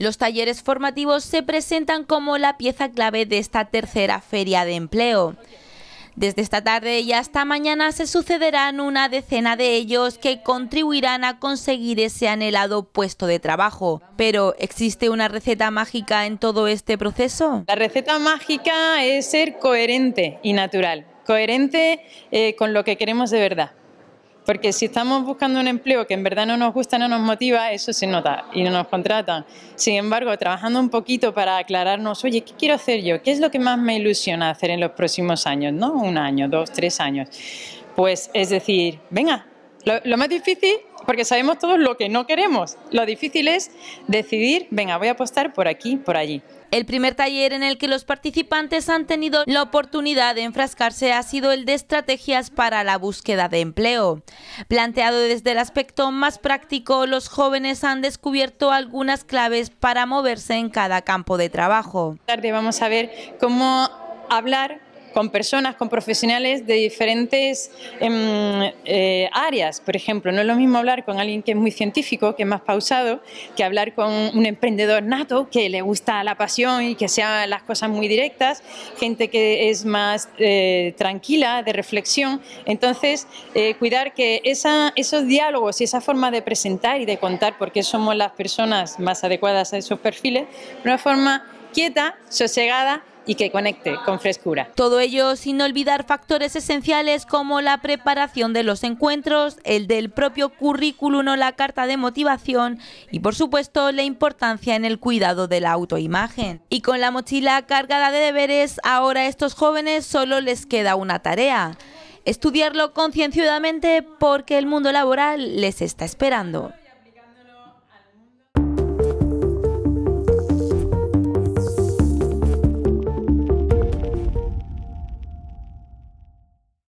Los talleres formativos se presentan como la pieza clave de esta tercera feria de empleo. Desde esta tarde y hasta mañana se sucederán una decena de ellos que contribuirán a conseguir ese anhelado puesto de trabajo. Pero, ¿existe una receta mágica en todo este proceso? La receta mágica es ser coherente y natural, coherente eh, con lo que queremos de verdad. Porque si estamos buscando un empleo que en verdad no nos gusta, no nos motiva, eso se nota y no nos contratan. Sin embargo, trabajando un poquito para aclararnos, oye, ¿qué quiero hacer yo? ¿Qué es lo que más me ilusiona hacer en los próximos años? ¿No? Un año, dos, tres años. Pues es decir, venga, lo, lo más difícil porque sabemos todos lo que no queremos. Lo difícil es decidir, venga, voy a apostar por aquí, por allí. El primer taller en el que los participantes han tenido la oportunidad de enfrascarse ha sido el de estrategias para la búsqueda de empleo. Planteado desde el aspecto más práctico, los jóvenes han descubierto algunas claves para moverse en cada campo de trabajo. Tarde vamos a ver cómo hablar con personas, con profesionales de diferentes em, eh, áreas. Por ejemplo, no es lo mismo hablar con alguien que es muy científico, que es más pausado, que hablar con un emprendedor nato, que le gusta la pasión y que sea las cosas muy directas, gente que es más eh, tranquila, de reflexión. Entonces, eh, cuidar que esa, esos diálogos y esa forma de presentar y de contar, qué somos las personas más adecuadas a esos perfiles, una forma quieta, sosegada y que conecte con frescura. Todo ello sin olvidar factores esenciales como la preparación de los encuentros, el del propio currículum o la carta de motivación y por supuesto la importancia en el cuidado de la autoimagen. Y con la mochila cargada de deberes, ahora a estos jóvenes solo les queda una tarea, estudiarlo concienciadamente porque el mundo laboral les está esperando.